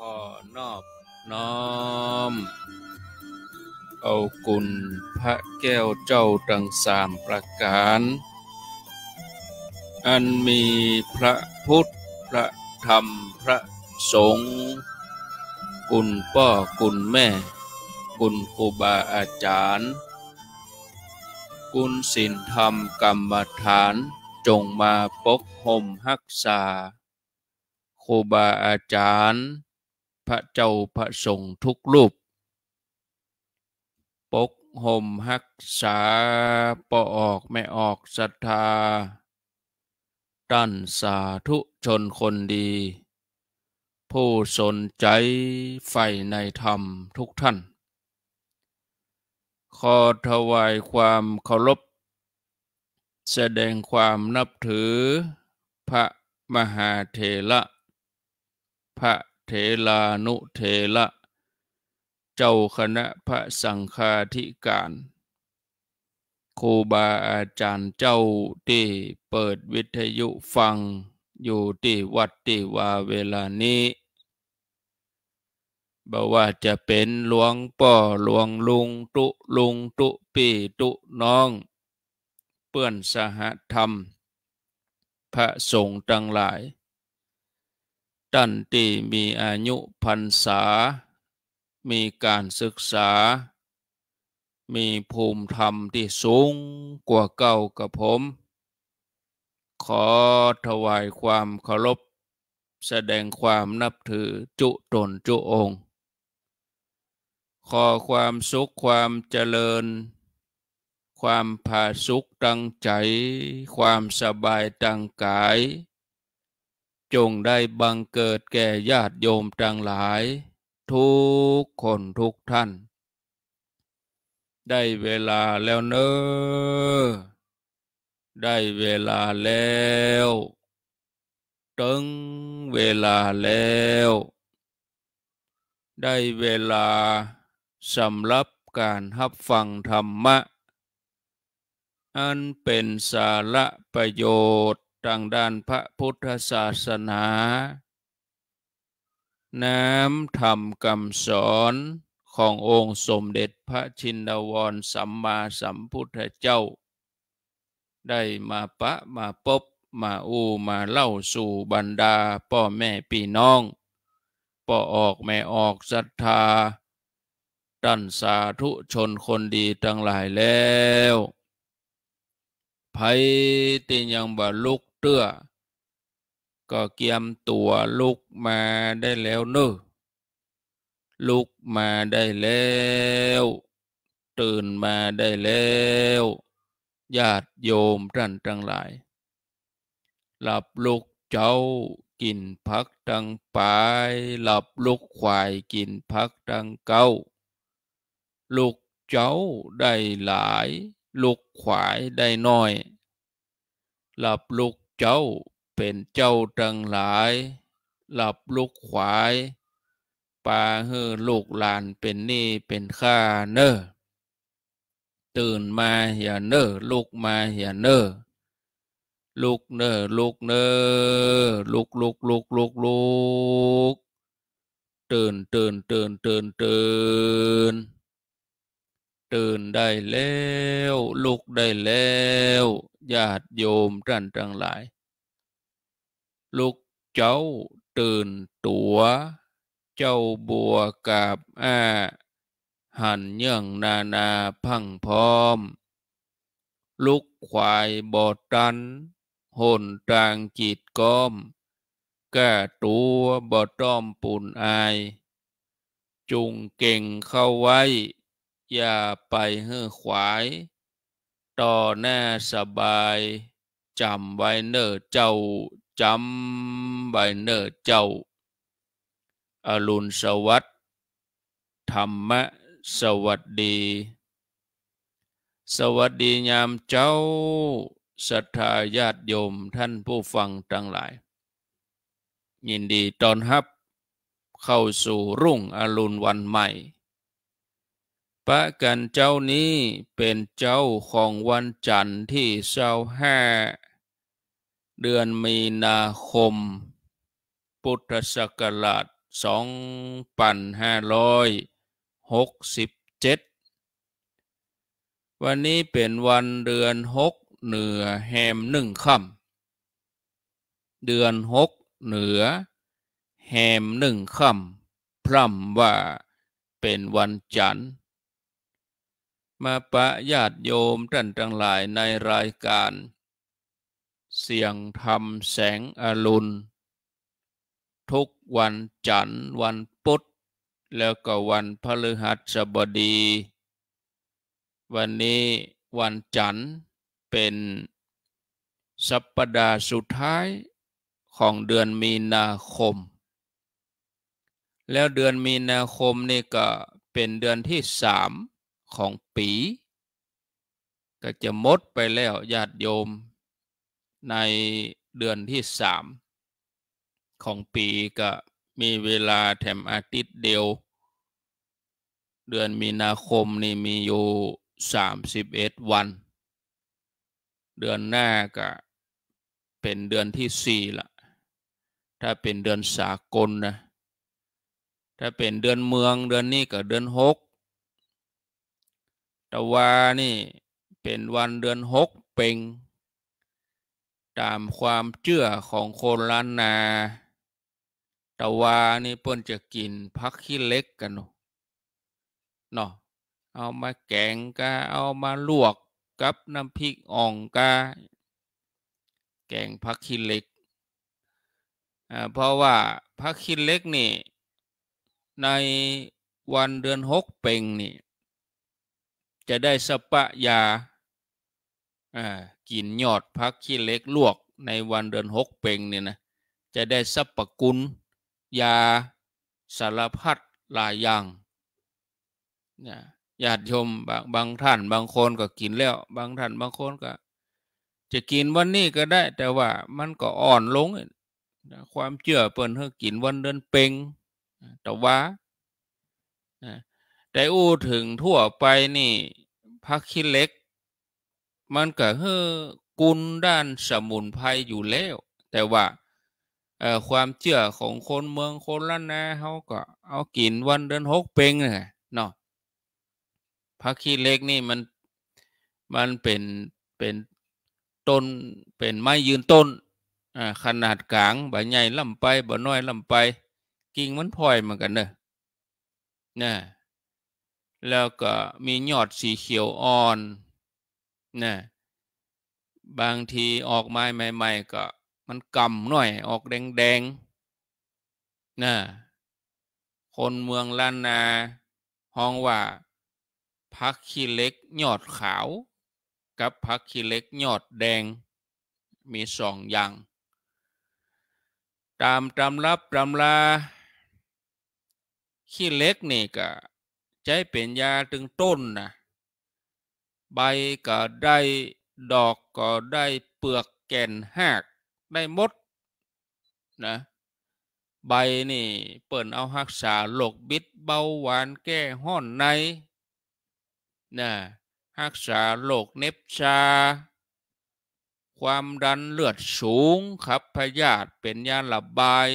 ขอนอบน้อมเอากุณพระแก้วเจ้าดังสามประการอันมีพระพุทธพระธรรมพระสงฆ์กุณพ่อกุณแม่กุณครูบาอาจารย์กุณศีลธรรมกรรมฐานจงมาปกห่มหักษาครูบาอาจารย์พระเจ้าพระสงฆ์ทุกรูป ปกห่มหักษาปอออกไม่ออกศรัทธาด้านสาธุชนคนดี ผู้สนใจใฝ่ในธรรมทุกท่านขอถวายความเคารพแสดงความนับถือ พระมหาเถระพระเทลานุเทละ เจ้าคณะพระสังฆาธิการครูบาอาจารย์เจ้าที่เปิดวิทยุฟัง อยู่ที่วัดที่วาเวลานี้บอกว่าจะเป็นหลวงป่อหลวงลุงตุลุงตุปีตุน้องเปื่อนสหธรรม พระสงฆ์ทั้งหลายท่านที่มีอายุพรรษา มีการศึกษา มีภูมิธรรมที่สูงกว่าเก่ากับผม ขอถวายความเคารพ แสดงความนับถือจุตนจุองค์ ขอความสุขความเจริญ ความผาสุขตั้งใจ ความสบายตั้งกายจงได้บังเกิดแก่ญาติโยมจังหลาย ทุกคนทุกท่าน ได้เวลาแล้วเนอ้อได้เวลาแล้วถึงเวลาแล้ว ได้เวลาสำหรับการฮับฟังธรรมะ อันเป็นสาระประโยชน์ทางด้านพระพุทธศาสนา น้ำธรรมคำสอนขององค์สมเด็จพระชินวรสัมมาสัมพุทธเจ้า ได้มาปะมาปบ มาอูมาเล่าสู่บรรดาพ่อแม่พี่น้อง ป่อออกแม่ออกศรัทธาด่นสาธุชนคนดีทั้งหลายแล้วภัยติยังบรลุกเื่อก็เกียมตัว ลุกมาได้แล้วเนอลุกมาได้แล้วตื่นมาได้แล้วญาติโยมท่านทั้งหลายหลับลุกเจ้ากินพักทังปลายหลับลุกควายกินพักทังเก้าลุกเจ้าได้หลาย ลุกขวายได้น้อย หลับลุกเจ้าเป็นเจ้าทั้งหลายหลับลูกขวายปาเฮอลูกหลานเป็นนี่เป็นข้าเนอตื่นมาอย่าเนอลูกมาอย่าเนอลูกเนอลูกเนอลูกลูกลูกลูกลูกตื่นตื่นตื่นตื่นตื่นตื่นได้แล้ว ลุกได้แล้วญาติโยมท่านทั้งหลาย ลุกเจ้าตื่นตัวเจ้าบัวกาบอ้า หันยั่งนานาพังพร้อม ลุกควายบอดตันหนตางจิตก้อมแก้ตัวบอดต้อม ปุ่นอาย จุงเก่งเข้าไว้อย่าไปเฮ้อขวาย ต่อหน้าสบาย จำไว้เนอเจ้า จำไว้เนอเจ้า อรุณสวัสดิ์ ธรรมะสวัสดี สวัสดียามเจ้า ศรัทธาญาติโยมท่านผู้ฟังทั้งหลาย ยินดีตอนรับ เข้าสู่รุ่งอรุณวันใหม่พระกันเจ้านี้เป็นเจ้าของวันจันทร์ที่เศร้าห้า เดือนมีนาคมพุทธศักราช 2567 วันนี้เป็นวันเดือนหกเหนือแฮมหนึ่งค่ำเดือนหกเหนือแฮมหนึ่งค่ำพร่ำว่าเป็นวันจันทร์มาปะญาติโยมท่านทั้งหลายในรายการ เสียงธรรมแสงอรุณ ทุกวันจันทร์วันพุธ แล้วก็วันพฤหัสบดี วันนี้วันจันทร์เป็นสัปดาห์สุดท้ายของเดือนมีนาคม แล้วเดือนมีนาคมนี่ก็เป็นเดือนที่สามของปี ก็จะหมดไปแล้วญาติโยมในเดือนที่สามของปี ก็มีเวลาแถมอาทิตย์เดียว เดือนมีนาคมนี่ มีอยู่สามสิบเอ็ดวันเดือนหน้าก็ เป็นเดือนที่สี่ละถ้าเป็นเดือนสากลนะถ้าเป็นเดือนเมืองเดือนนี้ ก็เดือนหกตะวานี่เป็นวันเดือนหกเป็งตามความเชื่อของคนล้านนาตะวานี่เปิ่นจะกินพักขี้เล็กกันเนาะเอามาแกงกาเอามาลวกกับน้ำพริกอ่องกาแกงพักขี้เล็ก เพราะว่าพักขี้เล็กนี่ในวันเดือนหกเป็งนี่จะได้สปะยากินยอดพักขี้เล็กลวกในวันเดือนหกเป่งเนี่ยนะจะได้สปะกุลยาสารพัดหลายอย่างนะญาติโยมบางบางท่านบางคนก็กินแล้ว บางท่านบางคนก็ จะกินวันนี้ก็ได้ แต่ว่ามันก็อ่อนลงนะความเชื่อเปิ่นเฮากินวันเดือนเป่งแต่ว่านะได้อู้ถึงทั่วไปนี่พักคิเล็ก มันก็เฮ้อกุลด้านสมุนไพรอยู่แล้ว แต่ว่า ความเชื่อของคนเมืองคนล้านนาเขาก็เอากินวันเดือนหกเป่งไงเนาะพักคิเล็กนี่มันมันเป็นเป็นต้นเป็นไม้ยืนต้น ขนาดกลางใบใหญ่ลำไปใบน้อยลำไป กิ่งมันพลอยเหมือนกันเนอะนะแล้วก็มียอดสีเขียวอ่อนนะบางทีออกไม้ใหม่ๆก็มันกำหน่อยออกแดงๆนะคนเมืองล้านนาห้องว่าพักขี้เล็กยอดขาว กับพักขี้เล็กยอดแดง มีสองอย่าง ตามตำรับตำลา ขี้เล็กนี่ก็ใช้เป็นยาถึงต้นนะใบก็ได้ดอกก็ได้เปลือกแก่นหักได้มดนะใบนี่เปิดเอาหักษาโรคบิดเบาหวานแก้ห้อนในนะหักษาโรคเนบชา ความดันเลือดสูงครับพยาธิเป็นยาละบาย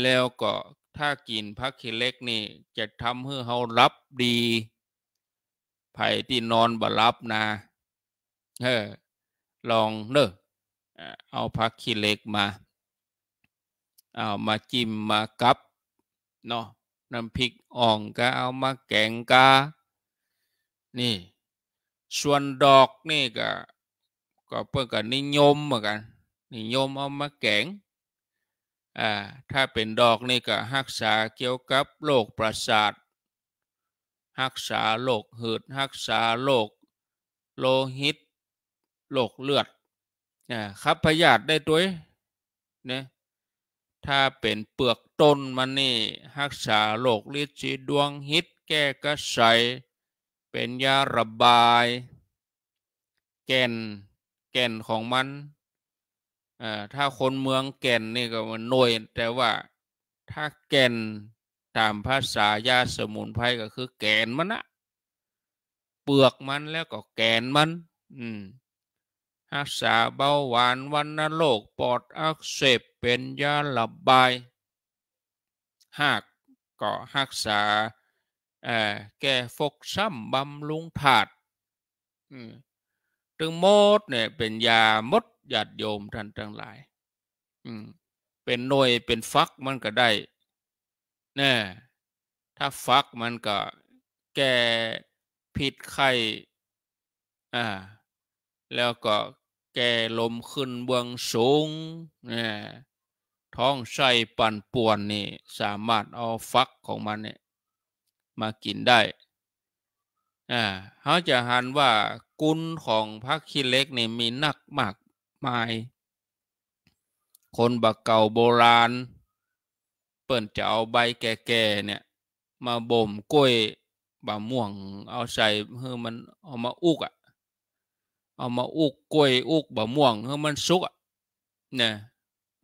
แล้วก็ถ้ากินพักขี้เล็กนี่ จะทำให้เขารับดีไผ่ที่นอนบ่รับนะเออ ลองเนอะเอาพักขี้เล็กมา เอามาจิ้มมากับเนาะน้ำพริกอ่องก็เอามาแกงกานี่ส่วนดอกนี่ก็ ก็เพื่อกันนิยมเหมือนกัน นิยมเอามาแกงอ่าถ้าเป็นดอกนี่ก็รักษาเกี่ยวกับโรคประสาท รักษาโรคหืดรักษาโรคโลหิต โรคเลือดน่ครับพยาธิได้ด้วยเนี่ยถ้าเป็นเปลือกต้น มันนี่รักษาโรคลิจีดวงฮิต แก้กระใสเป็นยาระบาย แก่นแก่นของมันถ้าคนเมืองแก่นนี่ก็มันหน่วยแต่ว่า ถ้าแก่นตามภาษา ยาสมุนไพรก็คือแก่นมันนะเปลือกมันแล้วก็แก่นมัน อืมรักษาเบาหวานวันนโรคปอดอักเสบเป็นยาระบายหากก็รักษาแก่ฟกซ้ำบำรุงถาดถึงมดเนี่ยเป็นยามดญาติโยมท่านทั้งหลายอืมเป็นหน่วยเป็นฟักมันก็ได้นน่ถ้าฟักมันก็แก่ผิดไข้อ่า แล้วก็แก่ลมขึ้นเบืองสูงนี่ท้องไส้ปั่นป่วนนี่ สามารถเอาฟักของมันเนี่ยมากินได้ อ่าเขาจะหันว่า กุลของพักคีเล็กนี่มีนักมากมายคนบักเก่าโบราณ เปิ่นจะเอาใบแก่ๆเนี่ย มาบ่มกล้วยบะม่วง เอาใส่เื่อมันเอามาอุกอ่ะเอามาอุกกล้วย อุกบะม่วงเื่อมันสุกอ่ะเนี่ย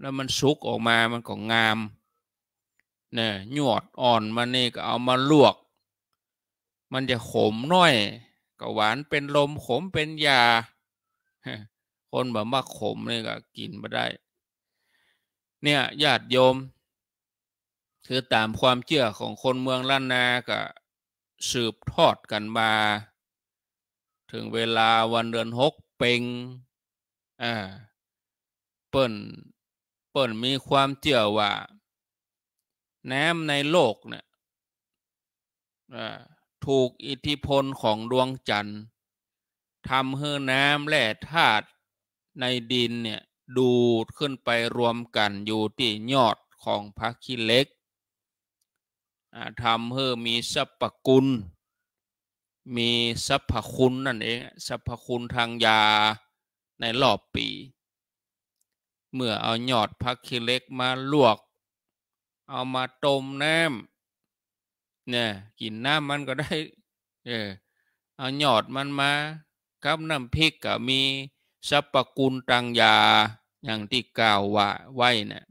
แล้วมันสุกออกมา มันก็งาม เนี่ยหยวดอ่อนมันนี่ก็เอามาลวก มันจะขมน้อย ก็หวานเป็นลมขมเป็นยาคนแบบมาขมเนี่ยก็กินมาได้ เนี่ยญาติโยม คือตามความเชื่อ ของคนเมืองล้านนาก็สืบทอดกันมา ถึงเวลาวันเดือนหกเป็งอ่าเปิ่นเปิ่นมีความเชื่อ ว่า น้ำในโลกเนี่ยถูกอิทธิพล ของ ดวงจันทร์ทำให้น้ำแร่ธาตุในดินเนี่ย ดูดขึ้นไปรวมกันอยู่ที่ยอดของพระขี้เล็กทำให้มีสรรพคุลมีสรรพคุณนั่นเองสรรพคุณทางยาในรอบปี เมื่อเอายอดพักขี้เล็กมาลวก เอามาต้มน้ำเนี่ย กินน้ำมันก็ได้ เออเอายอดมันมากับน้ำพริกก็มีสัพกุลตังยา อย่างที่กล่าวว่าไว้นะ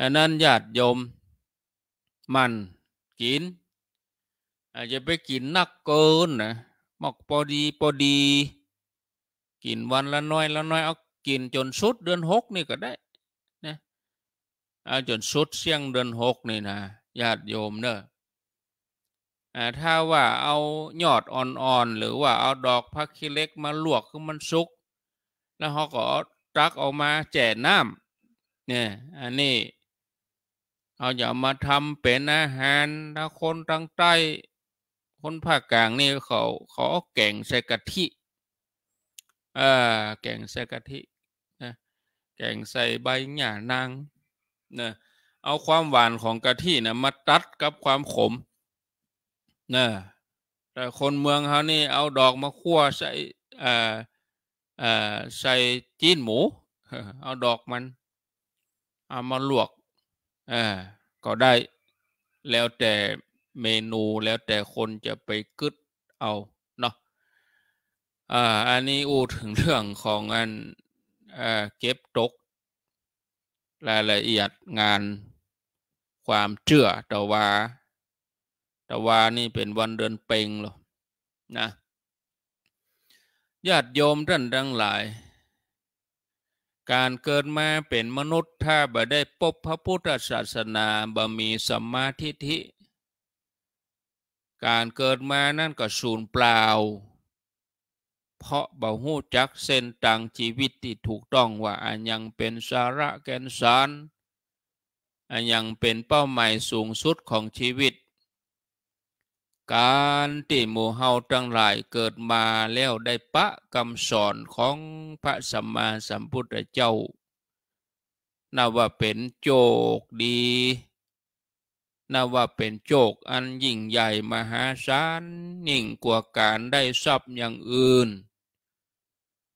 อันนั้นญาติโยมมันกินอาจจะไปกินนักเกินนะหมอกพอดีพอดี กินวันละน้อยละน้อยเอากินจนสุดเดือนหกนี่ก็ได้นะเอาจนสุดเสี่ยงเดือนหกนี่นะญาติโยมเนอะถ้าว่าเอายอดอ่อนๆหรือว่าเอาดอกพักขี้เล็ก มาลวกคือมันสุก แล้วเขาก็ตักออกมาแจ่น้ำเนี่ยอันนี้เอาอย่ามาทำเป็นอาหารถ้าคนทางใต้คนภาคกลางนี่เขาเขาแก่งใส่กะทิเออแก่งใส่กะทิแกงใส่ใบหญ้านางนะเอาความหวานของกะทินะมาตัดกับความขมนะแต่คนเมืองเขานี่เอาดอกมาคั่วใส่อ่อ่ใส่จีนหมู เอาดอกมัน เอามาลวกอ่าก็ได้ แล้วแต่เมนู แล้วแต่คนจะไปกึดเอาเนาะอ่าอันนี้อูถึงเรื่องของอันอ่าเก็บตกรายละเอียดงานความเชื่อแต่ว่าตะวานี่เป็นวันเดือนเป่งหรอนะญาติโยมท่านทั้งหลาย การเกิดมาเป็นมนุษย์ถ้าบ่ได้พบพระพุทธศาสนาบ่มีสัมมาทิฏฐิการเกิดมานั่นก็สูญเปล่า เพราะบ่หู้จักเส้นต่างชีวิตที่ถูกต้องว่า อันยังเป็นสาระแก่นสาร อันยังเป็นเป้าหมายสูงสุดของชีวิตการที่หมู่เฮาทั้งหลายเกิดมาแล้วได้ปะคำสอนของพระสัมมาสัมพุทธเจ้านับว่าเป็นโจกดีนับว่าเป็นโจกอันยิ่งใหญ่มหาศาลยิ่งกว่าการได้ทรัพย์อย่างอื่น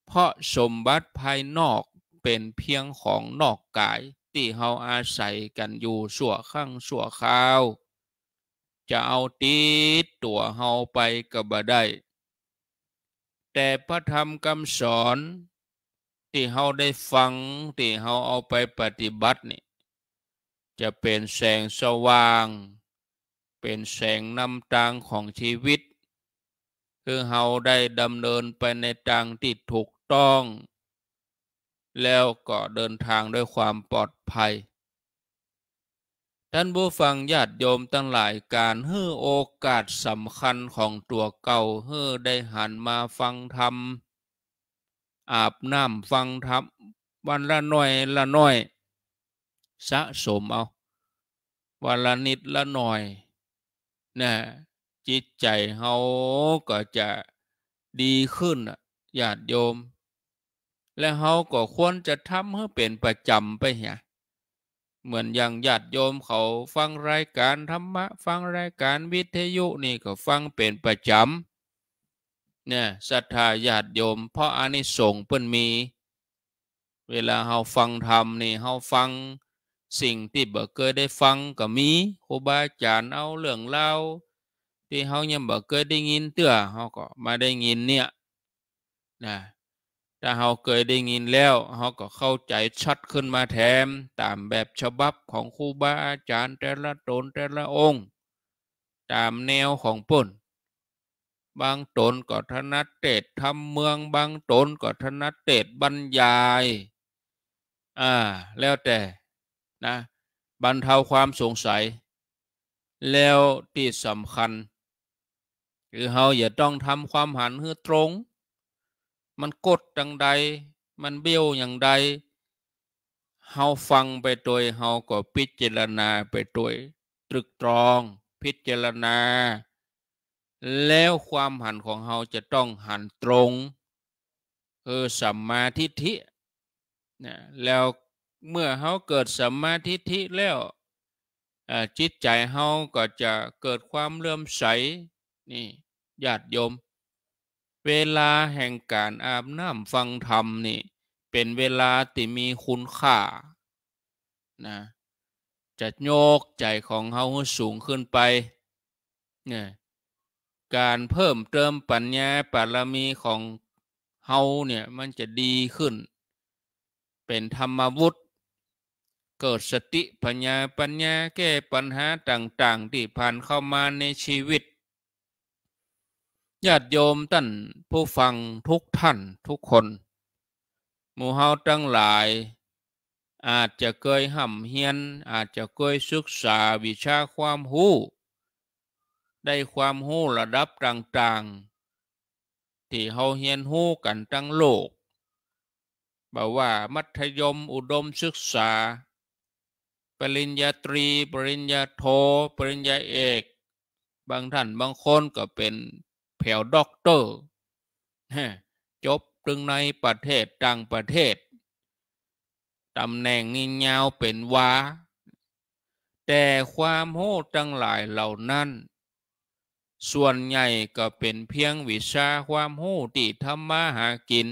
เพราะสมบัติภายนอกเป็นเพียงของนอกกายที่เฮาอาศัยกันอยู่สั่วข้างสั่วข้าวจะเอาตีตัวเฮาไปกับบ่ได้ แต่พระธรรมคำสอนที่เฮาได้ฟัง ที่เฮาเอาไปปฏิบัตินี่ จะเป็นแสงสว่าง เป็นแสงนำทางของชีวิต คือเฮาได้ดำเนินไปในทางที่ถูกต้อง แล้วก็เดินทางด้วยความปลอดภัยท่านผู้ฟังญาติโยมทั้งหลายการเฮือโอกาสสำคัญของตัวเก่าเฮือได้หันมาฟังธรรมอาบน้ำฟังธรรมวันละหน่อย ละหน่อย สะสมเอาวันละนิดละหน่อยนะจิตใจเขาก็จะดีขึ้นญาติโยม และเขาก็ควรจะทำให้เป็นประจำไปเหี้ยเหมือนอย่างญาติโยมเขาฟังรายการธรรมะ ฟังรายการวิทยุนี่ก็ฟังเป็นประจำเนี่ยศรัทธาญาติโยม เพราะอันนี้ส่งเปิ่นมี เวลาเฮาฟังธรรมนี่เฮาฟัง สิ่งที่บ่เคยได้ฟังก็มีครูบาอาจารย์เอาเรื่องเล่าที่เฮายังบ่เคยได้ยิน เตื้อเฮาก็มาได้ยินเนี่ยนะถ้าเราเคยได้ยินแล้วเราก็เข้าใจชัดขึ้นมาแถมตามแบบฉบับของครูบาอาจารย์ แต่ละตนแต่ละองค์ ตามแนวของปุ่นบางตนก็ถนัดเตดทำเมืองบางตนก็ถนัดเตดบรรยายอ่าแล้วแต่นะบรรเทาความสงสัย แล้วที่สำคัญ คือเราอย่าต้องทำความหันให้อตรงมันกดจังใดมันเบี้ยวอย่างใดเฮาฟังไปตัวเฮาก็พิจารณาไปตัวตรึกตรองพิจารณา แล้วความหันของเฮาจะต้องหันตรงคือสัมมาทิฏฐินะแล้วเมื่อเฮาเกิดสัมมาทิฏฐิแล้วจิตใจเฮาก็จะเกิดความเลื่อมใสนี่ญาติโยมเวลาแห่งการอาบน้ำฟังธรรมนี่เป็นเวลาที่มีคุณค่านะจะโยกใจของเฮาให้สูงขึ้นไปเนี่ยการเพิ่มเติมปัญญาปารมีของเฮาเนี่ยมันจะดีขึ้น เป็นธรรมวุฒิเกิดสติปัญญาปัญญาแก้ปัญหาต่างๆ ที่ผ่านเข้ามาในชีวิตญาติโยมท่านผู้ฟังทุกท่านทุกคน หมู่เฮาทั้งหลาย อาจจะเคยห่ำเฮียน อาจจะเคยศึกษาวิชาความรู้ ได้ความรู้ระดับต่างๆ ที่เฮาเฮียนรู้กันทั้งโลกบอกว่ามัธยมอุดมศึกษา ปริญญาตรีปริญญาโทปริญญาเอก บางท่านบางคนก็เป็นแผ่วด็อกเตอร์ จบตึงในประเทศต่างประเทศตำแหน่งนี้ยาวเป็นวาแต่ความโหดทั้งหลายเหล่านั้น ส่วนใหญ่ก็เป็นเพียงวิชาความโหดที่ทำมาหากิน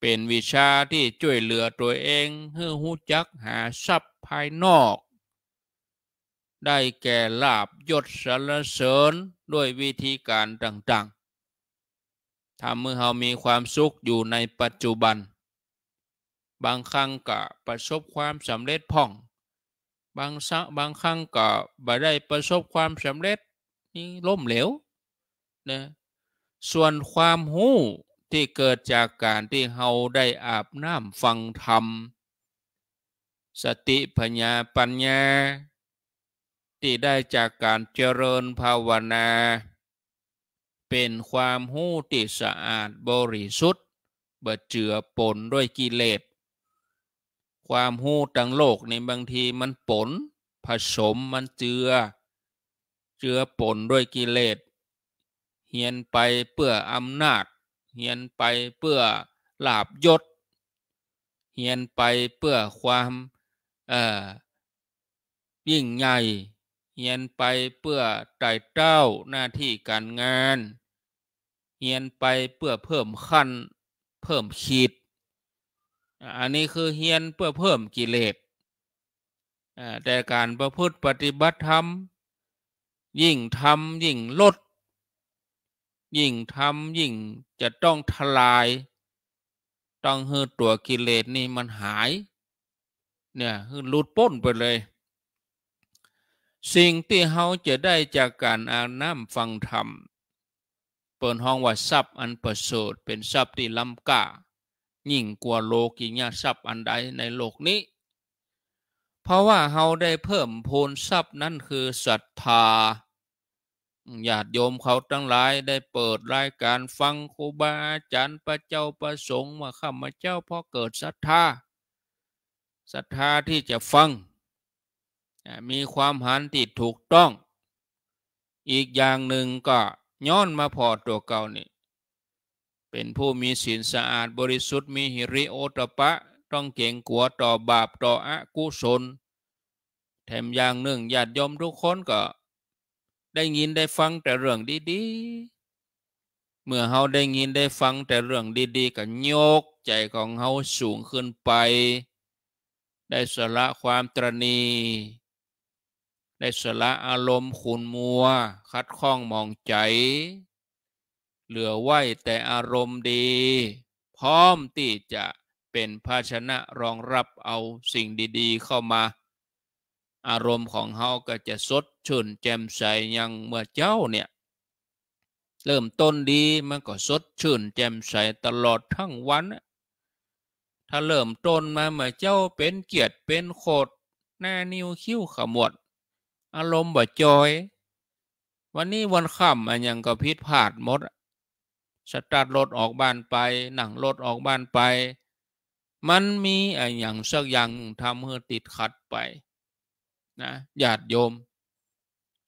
เป็นวิชาที่ช่วยเหลือตัวเองเพื่อหูจักหาทรัพย์ภายนอกได้แก่ลาบยศสรรเสริญด้วยวิธีการต่าง ๆทำให้เรามีความสุขอยู่ในปัจจุบัน บางครั้งก็ ประสบความสำเร็จพ่อง บางสักบางครั้งก็บ่ได้ประสบความสำเร็จนี่ล้มเหลวนะส่วนความหู้ ที่เกิดจากการที่เราได้อาบน้ำฟังธรรม สติปัญญาปัญญาที่ได้จากการเจริญภาวนา เป็นความหู้ที่สะอาดบริสุทธิ์เบ่เจือปนด้วยกิเลสความหู้ทั้งโลกในบางทีมันปนผสมมันเจือเจือปนด้วยกิเลสเฮียนไปเพื่ออำนาจเฮียนไปเพื่อลาบยศเฮียนไปเพื่อความเอ่อยิ่งใหญ่เฮียนไปเพื่อไต่เต้าหน้าที่การงานเฮียนไปเพื่อเพิ่มขั้นเพิ่มขีด อันนี้คือเฮียนเพื่อเพิ่มกิเลสแต่การประพฤติปฏิบัติธรรม ยิ่งทำยิ่งลด ยิ่งทำยิ่งจะต้องทลาย ต้องให้ตัวกิเลสนี่มันหายเนี่ยหลุดป้นไปเลยสิ่งที่เขาจะได้จากการอ่านน้ำฟังธรรม เปิดห้อง ว่า ทรัพย์อันประเสริฐเป็นทรัพย์ที่ล้ำก้ายิ่งกว่าโลกิยาทรัพย์อันใดในโลกนี้ เพราะว่าเขาได้เพิ่มพูนทรัพย์นั่นคือศรัทธาญาติโยมเขาทั้งหลายได้เปิดรายการฟังครูบาอาจารย์พระเจ้าประสงค์มาข้ามาเจ้าพอเกิดศรัทธาศรัทธาที่จะฟังมีความหันติดถูกต้อง อีกอย่างหนึ่งก็ย้อนมาพอตัวเก่านี่ เป็นผู้มีศีลสะอาดบริสุทธิ์มีหิริโอตปะ ต้องเก่งกลัวต่อบาปต่ออกุศลแถมอย่างหนึ่งญาติยมทุกคนก็ได้ยินได้ฟังแต่เรื่องดีๆ เมื่อเขาได้ยินได้ฟังแต่เรื่องดีๆก็โยกใจของเขาสูงขึ้นไป ได้สละความตรณีได้สละอารมณ์ขุนมัวคัดข้องมองใจ เหลือไว้แต่อารมณ์ดี พร้อมที่จะเป็นภาชนะรองรับเอาสิ่งดีๆเข้ามา อารมณ์ของเฮาก็จะสดชื่นแจ่มใสยังเมื่อเจ้าเนี่ย เริ่มต้นดีมันก็สดชื่นแจ่มใสตลอดทั้งวัน ถ้าเริ่มต้นมา เมื่อเจ้าเป็นเกียรติเป็นโคดแน่านิ้วคิ้วขมวดอารมณ์บ่จอย วันนี้วันค่ำอันยังก็พิษพาดหมดสตาร์ทรถออกบ้านไป หนังรถออกบ้านไป มันมีอันยังสักอย่างทำให้ติดขัดไปนะญาติโยม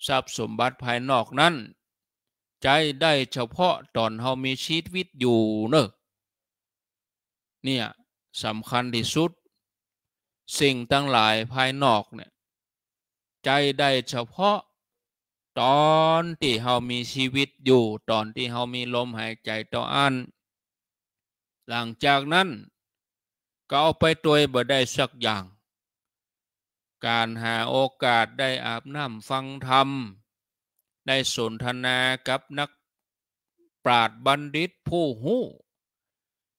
ทรัพย์สมบัติภายนอกนั้น ใจได้เฉพาะตอนเรามีชีวิตอยู่เนอะเนี่ยสำคัญที่สุด สิ่งตั้งหลายภายนอกเนี่ยใจได้เฉพาะตอนที่เฮามีชีวิตอยู่ตอนที่เฮามีลมหายใจต่ออันหลังจากนั้นก็เอาไปตัวบ่ได้สักอย่าง การหาโอกาสได้อาบน้ำฟังธรรม ได้สนทนากับนักปราดบัณฑิตผู้หู้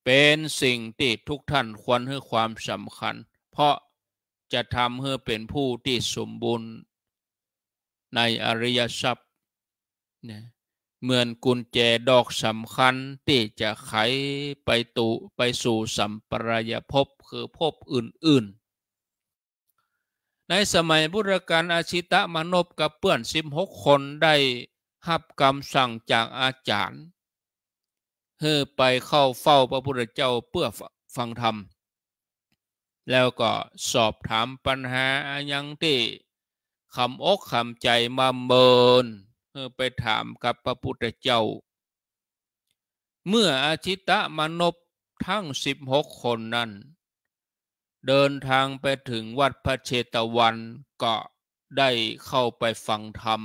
เป็นสิ่งที่ทุกท่านควรให้ความสำคัญ เพราะจะทำให้เป็นผู้ที่สมบูรณ์ ในอริยทรัพย์นยเหมือนกุญแจดอกสำคัญที่จะไขไปตุไปสู่สัมปรายภพ คือภพอื่น ๆ ในสมัยพุทธกาลอาชิตะมนบกับเพื่อนสิบหกคนได้หับคำสั่งจากอาจารย์เฮ้ไปเข้าเฝ้าพระพุทธเจ้าเพื่อฟังธรรมแล้วก็สอบถามปัญหาอย่างที่คำอกคำใจมาเมินไปถามกับพระพุทธเจ้า เมื่ออาชิตะมนบทั้งสิบหกคนนั้น เดินทางไปถึงวัดพระเชตวัน ก็ได้เข้าไปฟังธรรม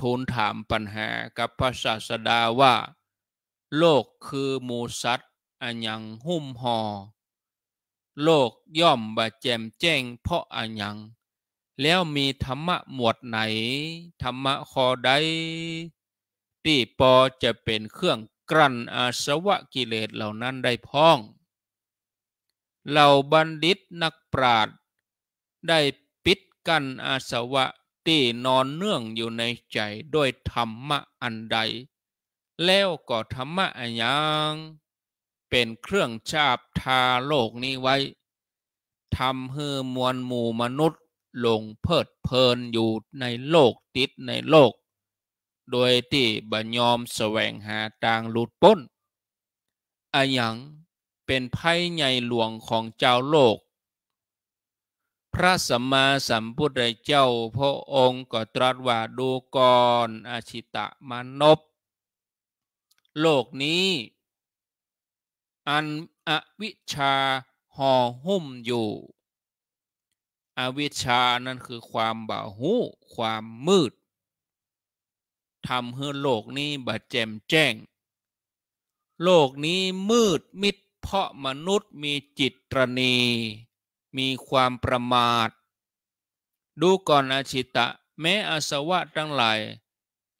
ทูลถามปัญหากับพระศาสดาว่า โลกคือมูสัตว์ อัญยงหุ้มหอ่อโลกย่อมบาแจมแจ้งเพราะอันยัง แล้วมีธรรมะหมวดไหน ธรรมะคอใดที่ปอจะเป็นเครื่องกลั่นอาสวะกิเลสเหล่านั้นได้พ้องเหล่าบัณฑิตนักปราชญ์ได้ปิดกั้นอาสวะที่นอนเนื่องอยู่ในใจด้วยธรรมะอันใด แล้วก็ธรรมะอันยังเป็นเครื่องชาบทาโลกนี้ไว้ทำให้มวลหมู่มนุษย์หลงเพลิดเพลินอยู่ในโลกติดในโลก โดยที่บัญยอมแสวงหาทางหลุดพ้นอายังเป็นไพ่ใหญ่หลวงของเจ้าโลก พระสัมมาสัมพุทธเจ้าพระองค์ก็ตรัสว่าดูก่อนอาชิตะมานพโลกนี้อันอวิชาห่อหุ้มอยู่ อวิชานั่นคือความบ่าหูความมืด ทำให้โลกนี้บาดแจมแจ้ง โลกนี้มืดมิดเพราะมนุษย์มีจิตตรณี มีความประมาท ดูก่อนอาชิตะแม้อาสวะทั้งหลาย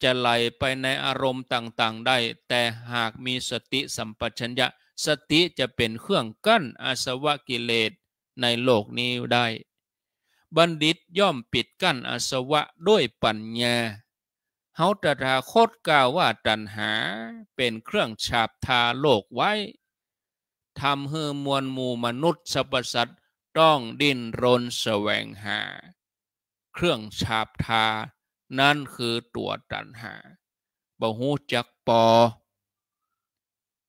จะไหลไปในอารมณ์ต่างๆได้ แต่หากมีสติสัมปชัญญะสติจะเป็นเครื่องกั้นอาสวะกิเลสในโลกนี้ได้ บัณฑิตย่อมปิดกั้นอาสวะด้วยปัญญา เฮาตถาคตกล่าวว่าตัณหาเป็นเครื่องฉาบทาโลกไว้ ทำให้มวลหมู่มนุษย์สรรพสัตว์ต้องดิ้นรนแสวงหา เครื่องฉาบทา นั่นคือตัวตัณหาบ่หูจักปอ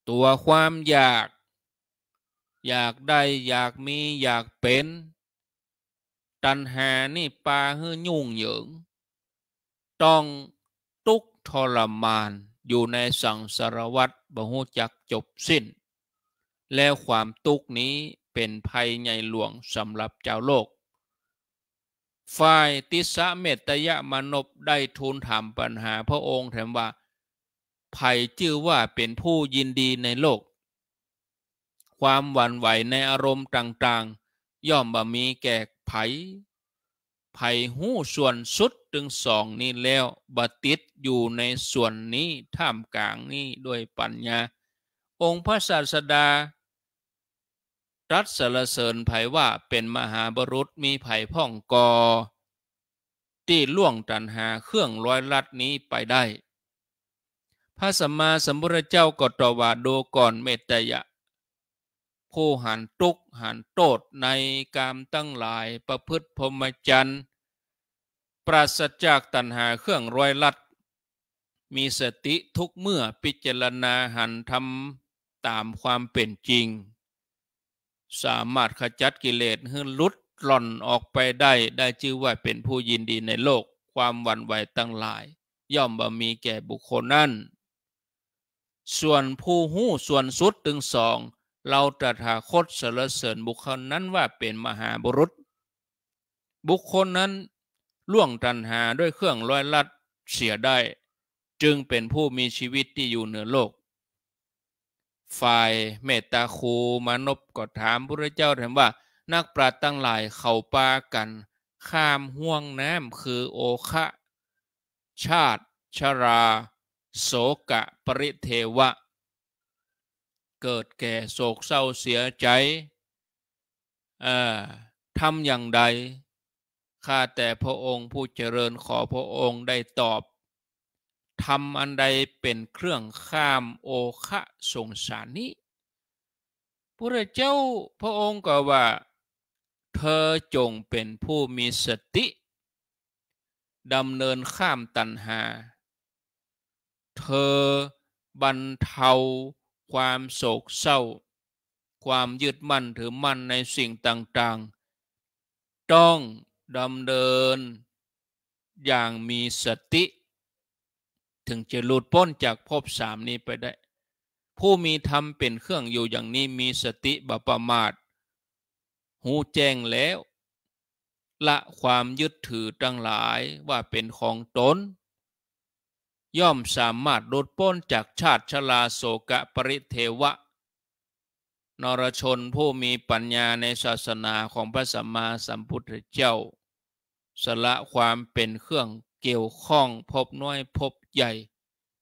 ตัวความอยาก อยากได้ อยากมีอยากเป็น ตัณหานี่ปาหื้ยุ่งเหยิงต้องทุกทรมาน อยู่ในสังสารวัฏบหุจัก จบสิ้น แล้วความทุกนี้เป็นภัยใหญ่หลวงสำหรับเจ้าโลก ฝ่าย ติสะเมตยะ มนบได้ทูลถามปัญหาพระองค์แถมว่าภัยชื่อว่าเป็นผู้ยินดีในโลก ความหวั่นไหว ใน อารมณ์ต่าง ๆย่อมบ่มีแก่ไผไผหู้ส่วนสุดถึงสองนี้ แล้วบติดอยู่ในส่วนนี้ท่ามกลางนี้ด้วยปัญญา องค์พระศาสดา รัสสรเสริญไผว่าเป็นมหาบรุษมีไผ่พ่องกอที่ล่วงตันหาเครื่องร้อยลัดนี้ไปได้พระสัมมาสัมพุทธเจ้าก็ตรวาโดก่อนเมตยะโ้หันตุกหันโตดในกามตั้งหลายประพฤติพรหมจรรย์ปราศจากตัณหาเครื่องร้อยลัด มีสติทุกเมื่อพิจารณาหันทำตามความเป็นจริง สามารถขจัดกิเลสให้ลุดหล่อนออกไปได้ได้ชื่อว่าเป็นผู้ยินดีในโลกความวันไหวตั้งหลาย ย่อมบ่มีแก่บุคคลนั้นส่วนผู้หู้ส่วนสุดถึงสอง เราตถาคตสรเสริญบุคคลนั้นว่าเป็นมหาบุรุษ บุคคลนั้น ล่วงตันหาด้วยเครื่องร้อยลัดเสียได้ จึงเป็นผู้มีชีวิตที่อยู่เหนือโลก ฝ่ายเมตตาคูมานบก็ถามพระเจ้าถามว่า นักปราชญ์ตั้งหลายเขาปากัน ข้ามห่วงน้ำคือโอคะชาติ ชราโสกะปริเทวะ เกิดแก่โศกเศร้าเสียใจทำอย่างใดข้าแต่พระองค์ผู้เจริญขอพระองค์ได้ตอบทำอันใดเป็นเครื่องข้ามโอคะสงสารนี้พระเจ้าพระองค์ก็ว่า เธอจงเป็นผู้มีสติ ดำเนินข้ามตัณหาเธอบรรเทา ความโศกเศร้า ความยึดมั่นถือมั่นในสิ่งต่างๆ ต้องดำเนินอย่างมีสติ ถึงจะหลุดพ้นจากภพสามนี้ไปได้ ผู้มีธรรมเป็นเครื่องอยู่อย่างนี้ มีสติบัปมาท หูแจ้งแล้ว ละความยึดถือตั้งหลายว่าเป็นของตนย่อมสามารถหลุดพ้นจากชาติชลาโศกะ ปริเทวะ นรชนผู้มีปัญญาในศาสนาของพระสัมมาสัมพุทธเจ้า สละ ความเป็นเครื่องเกี่ยวข้องพบน้อย พบใหญ่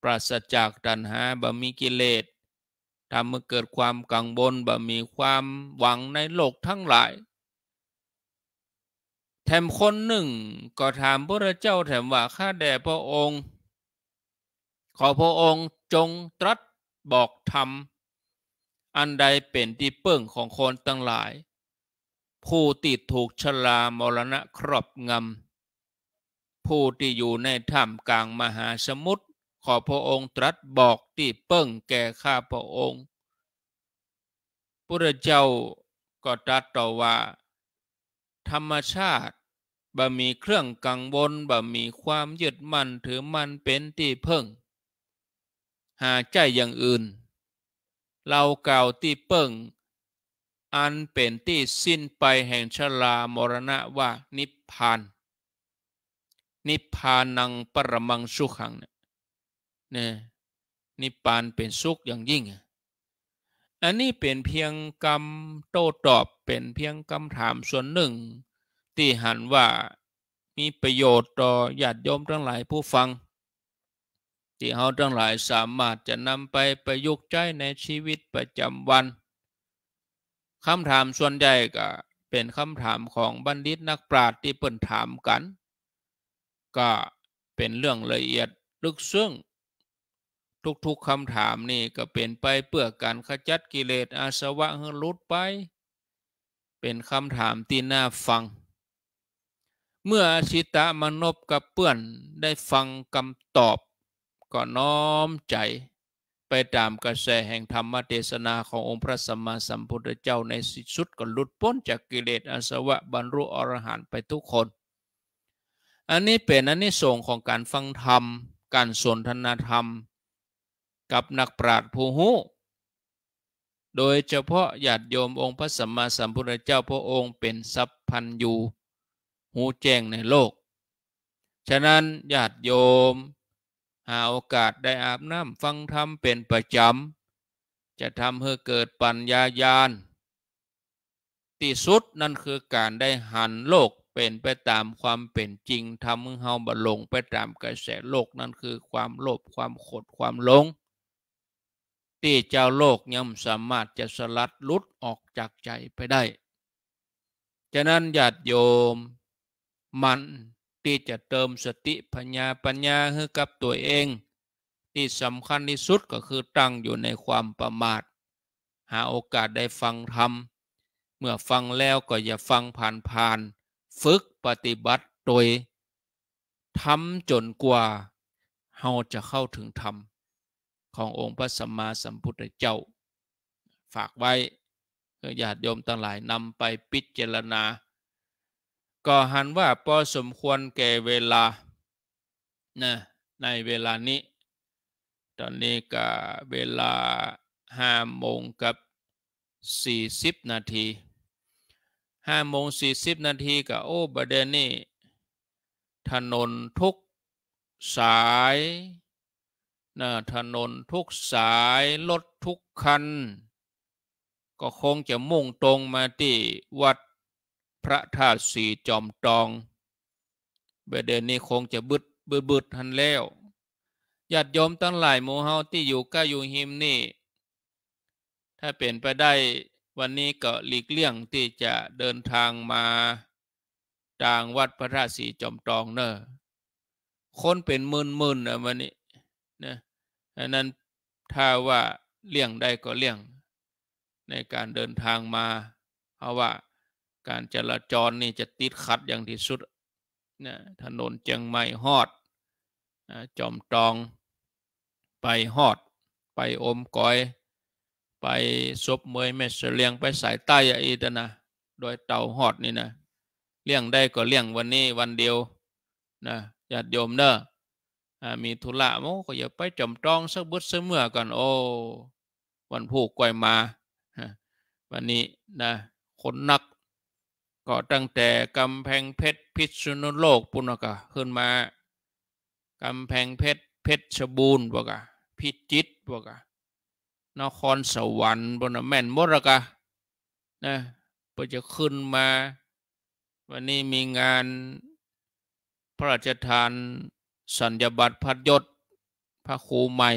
ปราศจากดันหาบะมีกิเลสทำื่อเกิดความ กังวลบะมีความหวังในโลกทั้งหลาย แถมคนหนึ่ง ก็ถามพระเจ้าแถมว่าข้าแด่พระองค์ขอพระองค์จงตรัสบอกธรรม อันใดเป็นที่เปิ่งของคนตั้งหลาย ผู้ติดถูกชลามรณะครอบงำ ผู้ที่อยู่ในถ้ำกลางมหาสมุทรขอพระองค์ตรัสบอกที่เปิ่งแก่ข้าพระองค์พระเจ้าก็ตรัสต่อว่า ธรรมชาติบ่ มีเครื่องกังวลบ่ มีความยึดมั่นถือมั่นเป็นที่เพิ่งหาใจอย่างอื่น เราเก่าที่เปิ่งอันเป็นที่สิ้นไปแห่งชรามรณะว่านิพพาน นิพพานังปรมังสุขังเนี่ยนิพพานเป็นสุขอย่างยิ่ง อันนี้เป็นเพียงกรรมโต้ตอบเป็นเพียงคำถามส่วนหนึ่ง ที่หันว่ามีประโยชน์ต่อญาติโยมทั้งหลายผู้ฟังที่เราทั้งหลายสามารถจะนำไปประยุกต์ใช้ในชีวิตประจำวัน คำถามส่วนใหญ่ก็เป็นคำถามของบัณฑิตนักปราชญ์ที่เปิ่นถามกัน ก็เป็นเรื่องละเอียดลึกซึ้งทุกๆคำถามนี่ก็เป็นไปเพื่อการขจัดกิเลสอาสวะให้ลดไป เป็นคำถามที่น่าฟัง เมื่ออาชิตะมนบกับเพื่อนได้ฟังคำตอบก็น้อมใจไปตามกระแสแห่งธรรมเทศนาขององค์พระสัมมาสัมพุทธเจ้าในสิสุดก็หลุดพ้นจากกิเลสอาสวะบรรลุอรหันต์ไปทุกคน อันนี้เป็นอันนี้ส่งของการฟังธรรมการสนทนาธรรม กับนักปราชญ์ผู้หูโดยเฉพาะญาติโยมองค์พระสัมมาสัมพุทธเจ้าพระองค์เป็นสัพพันยูหูแจ้งในโลก ฉะนั้นญาติโยมหาโอกาสได้อาบน้ำฟังธรรมเป็นประจำ จะทำให้เกิดปัญญาญาณ ที่สุดนั่นคือการได้หันโลกเป็นไปตามความเป็นจริงทำให้เฮาบลงไปตามกระแสโลกนั่นคือความโลภความโกรธความหลงที่เจ้าโลกยอมสามารถจะสลัดลุด ออกจากใจไปได้ ฉะนั้นญาติโยมมันที่จะเติมสติปัญญาปัญญาให้กับตัวเอง ที่สำคัญที่สุดก็คือตั้งอยู่ในความประมาท หาโอกาสได้ฟังธรรม เมื่อฟังแล้วก็อย่าฟังผ่านผ่านฝึกปฏิบัติโดยทำจนกว่าเราจะเข้าถึงธรรม ขององค์พระสัมมาสัมพุทธเจ้า ฝากไว้ญาติโยมตั้งหลายนำไปพิจารณาก็หันว่าพอสมควรแก่เวลานะในเวลานี้ ตอนนี้ก็เวลาห้าโมงกับสี่ิบนาทีห้าโมงสี่ิบนาทีก็โอ้ประเด็นนี้ถนนทุกสายนะถนนทุกสายรถทุกคัน ก็คงจะมุ่งตรงมาที่วัดพระธาตุสี่จอมตอง เบเดนนี้คงจะบึดบึดบึดหันแล้วญาติโยมตั้งหลายโมเฮาที่อยู่ก็อยู่หิมนี่ ถ้าเป็นไปได้วันนี้ก็หลีกเลี่ยงที่จะเดินทางมาต่างวัดพระธาตุสีจอมตองเนอะคนเป็นหมื่นๆนนะวันนี้นะอันนั้นถ้าว่าเลี่ยงได้ก็เลี่ยง ในการเดินทางมาเพราะว่าการจราจรนี่จะติดขัดอย่างที่สุดนะถนนเจียงใหม่ฮอดจอมตอง ไปฮอด ไปอมก้อย ไปซบเมยแม่เสลียงไปสายใต้อีตนะโดยเต่าฮอดนี่นะเลี่ยงได้ก็เลี่ยงวันนี้วันเดียวนะญาติโยมเนอะมีธุระโมก็อย่าไปจอมตองสักบุดสเมื่อก่อนโอ้วันผูกก้อยมา วันนี้นะคนนักก็ตั้งแต่กำแพงเพชรพิษณุโลกปุณกะ ขึ้นมากำแพงเพชรเพชรชบูรณ์ปณกะ พิจิตปุณกะนครสวรรค์บนแม่นมดละกะนะก็จะขึ้นมาวันนี้มีงาน พระราชทาน สัญญบัตรพัดยศ พระครูใหม่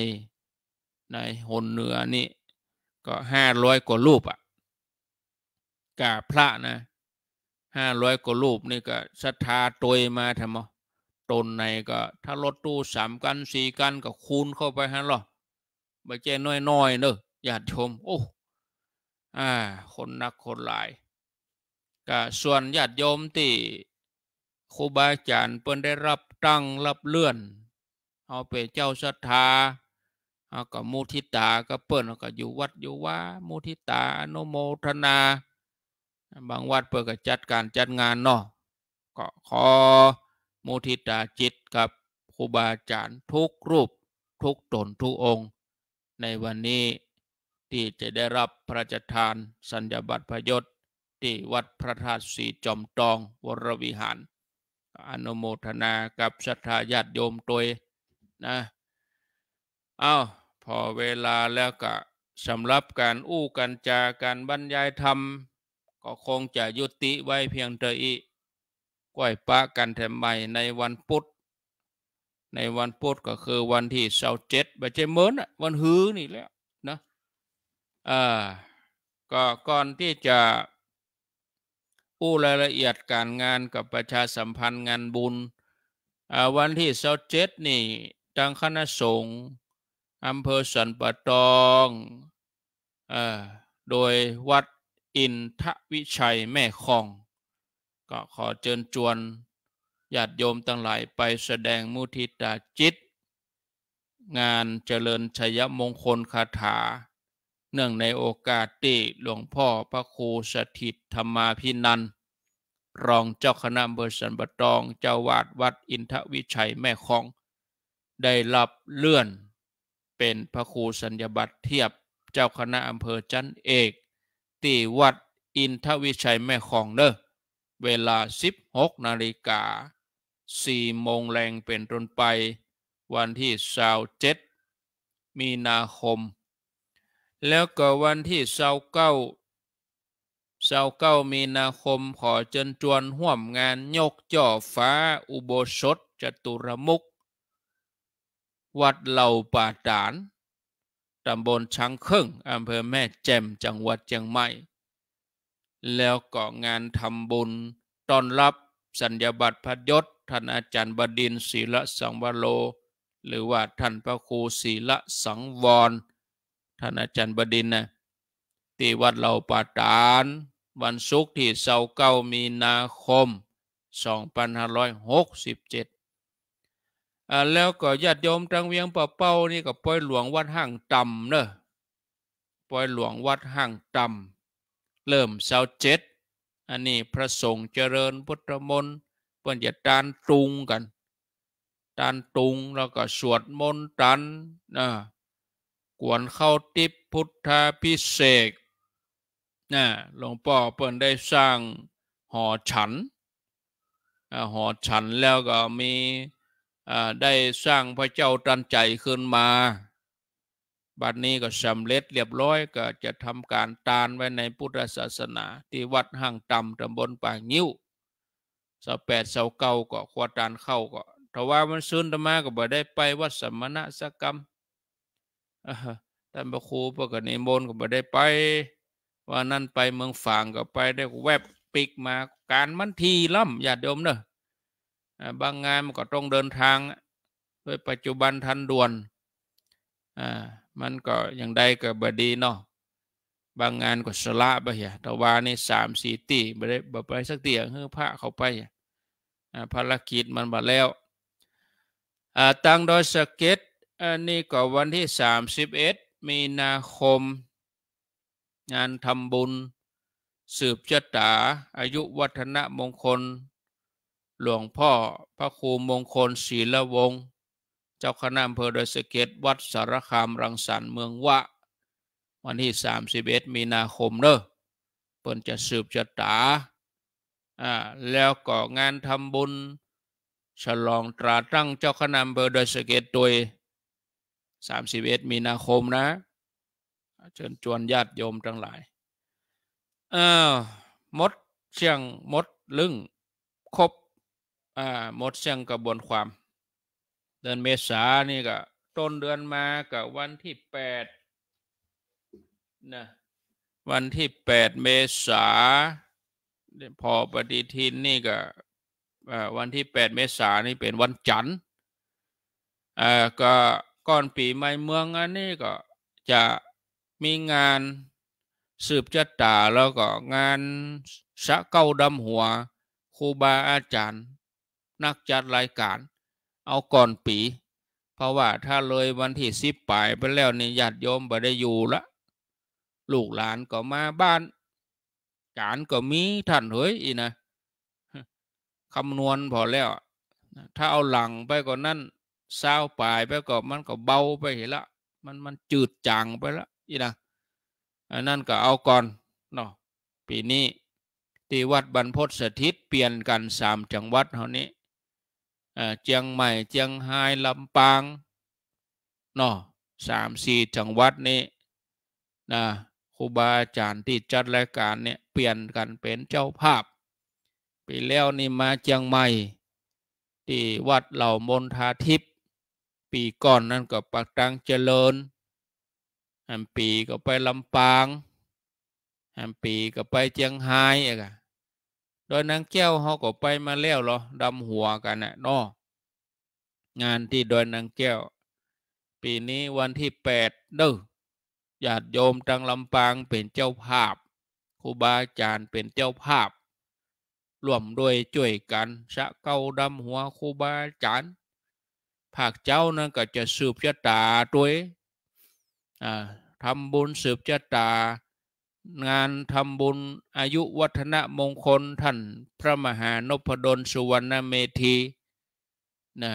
ในหนเหนือนี่ก็ห้าร้อยกว่ารูปอะกาพระนะห้าร้อยกว่ารูปนี่ก็ศรัทธาตัวมาทำมาตนในก็ถ้ารถตู้สามกันสี่กันก็คูณเข้าไปฮะหรอมาแจ้น้อยๆเนอะอย่าชมโอ้อ่า คนนักคนหลายก็ส่วนญาติโยมที่ครูบาอาจารย์เพิ่นได้รับตั้ง รับเลื่อน เอาไปเจ้าศรัทธาเอากับมุทิตาก็เปิ้นก็อยู่วัดอยู่ว่า มุทิตาอนุโมทนาบางวัดเปิดกจัดการจัดงานเนาะก็ขอมุทิตาจิตกับครูบาอาจารย์ ทุกรูปทุกตนทุกองค์ ในวันนี้ที่จะได้รับพระราชทานสัญญาบัตรพยศที่วัดพระธาตุสีจอมตองวรวิหาร อนุโมทนากับศรัทธาญาติโยมตัวนะเอ้า พอเวลาแล้วก็สำหรับการอู้กันจาการบรรยายธรรมก็คงจะยุติไว้เพียงเท่าอีก้วยปะกันแทใหม่ในวันพุธในวันพุธก็คือวันที่เสาร์เจ็ดบัจเจมอนวันฮื้อนี่แล้วนะอ่าก็ก่อนที่จะ อู้รายละเอียดการงานกับประชาสัมพันธ์งานบุญ วันที่เสาร์เจ็ดนี่ ทางคณะสงฆ์อำเภอสันปะตองอโดยวัดอินทวิชัยแม่คองก็ขอเชิญชวนญาติโยมตั้งหลายไปแสดงมุทิตาจิต งานเจริญชยมงคลคาถาเนื่องในโอกาสที่หลวงพ่อพระครูสถิตธรรมาพินันรองเจ้าคณะเบอร์สันบตองเจ้าวาดวัดอินทวิชัยแม่คองได้รับเลื่อน เป็นพระครูสัญญบัตรเทียบเจ้าคณะอำเภอจันเอกตีวัดอินทวิชัยแม่คองเนอเวลา 16นาฬิกา4โมงแรงเป็นต้นไป วันที่สาเจ็ดมีนาคม แล้วก็วันที่สาวเก้าสาเก้ามีนาคมขอเจนจชวนห่วมงานยกจ่อฟ้าอุโบสถจตุรมุก วัดเหล่าป่าดานตำบลช้างครึ่งอำเภอแม่แจ่มจังหวัดเชียงใหม่ แล้วก็งานทำบุญ ต้อนรับสัญญาบัตรพยศท่านอาจารย์บดินศีลสังวโรหรือว่าท่านพระครูศีลสังวรท่านอาจารย์บดินนะที่วัดเหล่าปาตานวันศุกร์ที่เสาเก้ามีนาคม 2567แล้วก็ญาติโยมจังเวียงป่าเป้านี่ก็ปล่อยหลวงวัดห่างต่ำเนอะปล่อยหลวงวัดห่างต่ำเริ่มเสาเจ็ดอันนี้พระสงฆ์เจริญพุทธมนต์เพื่อนจะตานตุงกันตานตุงแล้วก็สวดมนต์ตันนะกวนเข้าติปพุทธาพิเศษนะหลวงพ่อเปิ่นได้สร้างหอฉันหอฉันแล้วก็มีได้สร้างพระเจ้าตรันใจขึ้นมา บัดนี้ก็สำเร็จเรียบร้อย ก็จะทำการตานไว้ในพุทธศาสนาที่วัดห่างต่ำตำบลปางยิ้วสาแปดเสาเก่าก็ควาตานเข้าก็แต่ว่ามันซึนธรรมาก็บ่ได้ไป วัดสมณะสกรรมท่านพระครูปกนิมนต์ก็บ่ได้ไปว่านั่นไปเมืองฝางก็ไปได้แวบปิกมา การมันทีล่ำอย่าดมเนอะบางงานมันก็ต้องเดินทางด้วยปัจจุบันทันด่วนอ่ามันก็อย่างใดก็บดีเนาะบางงานก็สละไปเหียต่วานี่สามสี่ตีไปไบไปสักเตียงเฮือพระเขาไปภารกิจมันบาดแล้ว ตั้งโดยสเก็ตอันนี้ก็วันที่สามสิบเอ็ดมีนาคม งานทำบุญสืบชะตา อายุวัฒนะมงคลหลวงพ่อพระครูมงคลศีละวง เจ้าคณะอำเภอดอยสะเก็ดวัดสารคามรังสรรค์เมืองวะ วันที่31มีนาคมเนอะเปิ่นจะสืบจะตาอ่าแล้วก็งานทำบุญ ฉลองตราตั้งเจ้าคณะอำเภอดอยสะเก็ดโดย31มีนาคมนะเชิญชวนญาติโยมทั้งหลายอ้ามดเชียงมดลึงครบอ่าหมดเสียงกระบวนความ เดือนเมษานี่ก็ต้นเดือนมากับวันที่แปดนะวันที่แปดเมษา พอปฏิทินนี่ก็วันที่แปดเมษานี่เป็นวันจันทร์ก็ก่อนปีใหม่เมืองอันนี้ก็จะมีงานสืบจัตตา แล้วก็งานสะเก้าดำหัวครูบาอาจารย์นักจัดรายการ เอาก่อนปี เพราะว่า ถ้าเลยวันที่สิบปลาย ไปแล้ว นี่ญาติโยมบ่ได้อยู่ละลูกหลานก็มาบ้านการก็มีท่านเฮ้ยอีนะคำนวณพอแล้ว ถ้าเอาหลังไปก่อนนั่นเศร้าปลายไปก่อนมันก็เบาไปเห็นละ มันมันจืดจางไปละอีนะอันนั้นก็เอาก่อนเนาะปีนี้ที่วัดบรรพศสถิตเปลี่ยนกันสามจังหวัดเท่านี้เจียงใหม่เจียงไฮ้ลำปางเนาะสามสี่จังหวัดนี้นะครูบาอาจารย์ที่จัดรายการเนี่ยเปลี่ยนกันเป็นเจ้าภาพ ปีแล้วนี่มาเจียงใหม่ ที่วัดเหล่ามนทาทิพย์ปีก่อนนั่นก็ปักตังเจริญแฮมปีก็ไปลำปางแฮมปีก็ไปเจียงไฮ้อะดอยนางแก้วเขาก็ไปมาแล้วเหรอดำหัวกันน่ะนองานที่ดอยนางแก้ว ปีนี้วันที่แปดเด้อญาติโยมจังลำปางเป็นเจ้าภาพครูบาอาจารย์เป็นเจ้าภาพ ร่วมด้วยช่วยกันสะเก้าดำหัวครูบาอาจารย์ภาคเจ้านั่นก็จะสืบชะตาตัวทำบุญสืบชะตางานทำบุญอายุวัฒนมงคลท่านพระมหานพดลสุวรรณเมธีนะ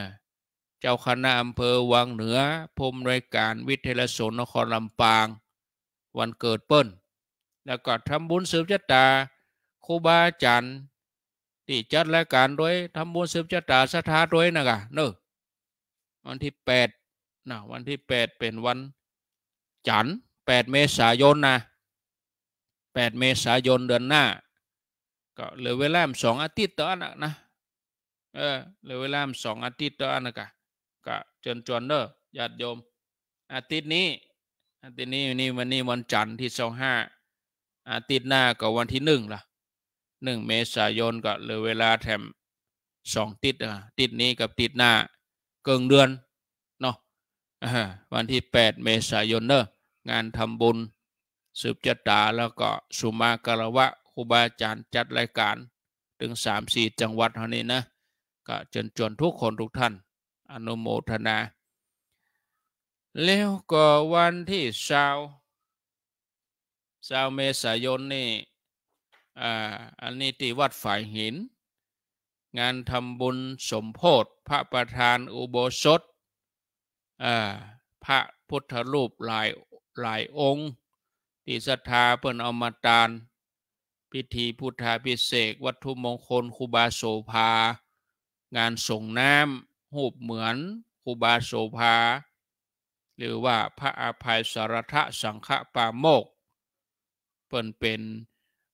เจ้าคณะอำเภอวังเหนือพมรายการวิทยาศนนครลำปาง วันเกิดเปิ้ลแล้วก็ทำบุญสืบชะตาครูบาอาจารย์ที่จัดรายการด้วยทำบุญสืบชะตาสถาด้วยนะกะเนอวันที่แปดนะวันที่แปดเป็นวันจันทร์แปดเมษายนนะ8 เมษายนเดือนหน้า ก็เหลือเวลาสองอาทิตย์ต่ออันนะเออ เหลือเวลาสองอาทิตย์ต่ออันนะกะก็เชจญวนเน้อญาติโยมอาทิตย์นี้อาทิตย์นี้นี่วันนี้วันจันทร์ที่สองห้าอาทิตย์หน้าก็วันที่หนึ่งละหนึ่งเมษายนก็เหลือเวลาแถมสองติดอ่ะติดนี้กับติดหน้า เกิงเดือนเนาะวันที่ 8 เมษายนเนอะงานทำบุญสืบจัตาแล้วก็ สุมาการวะครูบาอาจารย์ จัดรายการถึงสสามี่จังหวัดเท่านี้นะก็เชิญชวนทุกคนทุกท่าน อนุโมทนา แล้วก็วันที่ชาวชาวเมษายนนี่อ่าอันนี้ที่วัดฝ่ายหิน งานทำบุญสมโพธิพระประธานอุโบสถอ่าพระพุทธรูปหลายหลายองค์ที่ศรัทธาเพิ่นเอามาตานพิธีพุทธาพิเศษ วัตถุมงคลคูบาโสภา งานส่งน้ำหูบเหมือนคูบาโสภา หรือว่าพระอาภัยสารทะสังฆปาโมกเปิ่นเป็น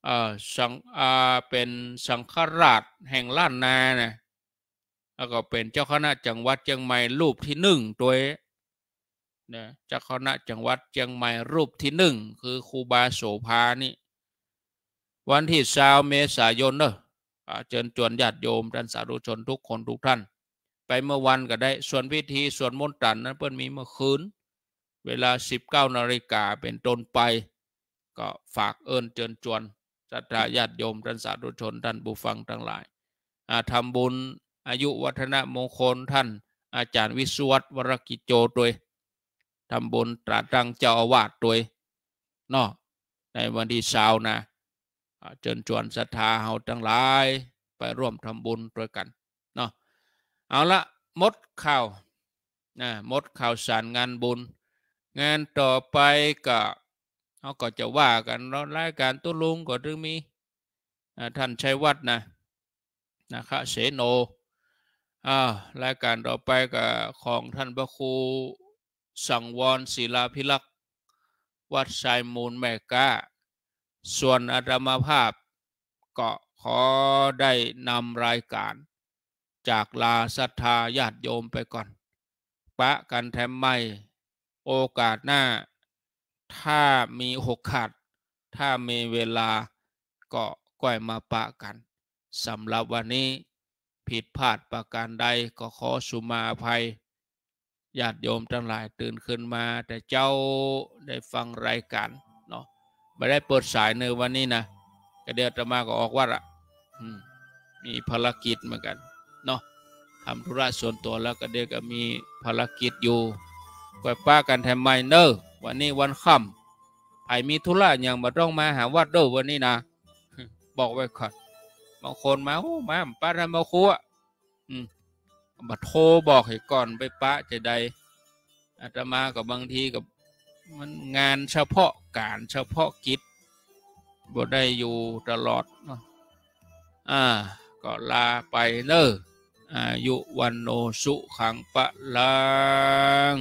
เอ่อสังอาเป็นสังฆราชแห่งล้านนานะแล้วก็เป็นเจ้าคณะจังหวัดเชียงใหม่ รูปที่หนึ่งตัวนะเจ้าคณะจังหวัดเชียงใหม่รูปที่หนึ่ง คือครูบาโสภานี่วันที่สาวเมษายนเนอะเชิญชวนญาติโยมท่านสาธุชนทุกคนทุกท่าน ไปเมื่อวันก็ได้ส่วนพิธีส่วนมนตรันนั้นเพื่อนมีเมื่อคืน เวลา 19 นาฬิกาเป็นต้นไป ก็ฝากเอิญเชิญชวนศรัทธาญาติโยมท่านสาธุชน ท่านบูฟังทั้งหลายทำบุญอายุวัฒนมงคลท่าน อาจารย์วิสวัตวรกิจโจด้วยทำบุญตรัสรังเจ้าอาวาสด้วยเนาะในวันที่เช้านะเชิญชวนศรัทธาเฮาทั้งหลาย ไปร่วมทำบุญด้วยกันเนาะเอาละมดข่าวนะมดข่าวสารงานบุญ งานต่อไปก็เขาก็จะว่ากันแ้รายการตุลุงก็ถึงมีท่านชัยวัฒนะนะคะเสโนอ้าวรายการต่อไปก็ของท่านพระครูสังวรศิลาพิลักษ์วัดชายมูลแม่กาส่วนอาตมาภาพ ก็ขอได้นำรายการ จากลาศรัทธาญาติโยมไปก่อน ปะกันแถมไม่ โอกาสหน้า ถ้ามีหกขาดถ้ามีเวลาก็ก้อยมาปะกันสำหรับวันนี้ผิดพลาดประการใดก็ขอสุมาภัยญาติโยมทั้งหลายตื่นขึ้นมา แต่เจ้าได้ฟัง รายการเนาะไม่ได้เปิดสายในวันนี้นะก็เดี๋ยวจะมาก็ออกว่าละมีภารกิจเหมือนกัน เนาะทำธุระส่วนตัวแล้วก็เดี๋ยวก็มีภารกิจอยู่ไปป้ากันทำไมเนอะวันนี้วันค่ำไอมีธุระอย่างมาต้องมาหาวัดด้วยวันนี้นะบอกไว้ก่อนบางคนมาโอ้มาป้าทำมาครัวอืมมาโทรบอกให้ก่อนไปปะจะใดอาตมากับบางทีกับมันงานเฉพาะการเฉพาะกิจบ่ได้อยู่ตลอดเนาะอ่าก็ลาไปเนออายุวันโนสุขังปะลัง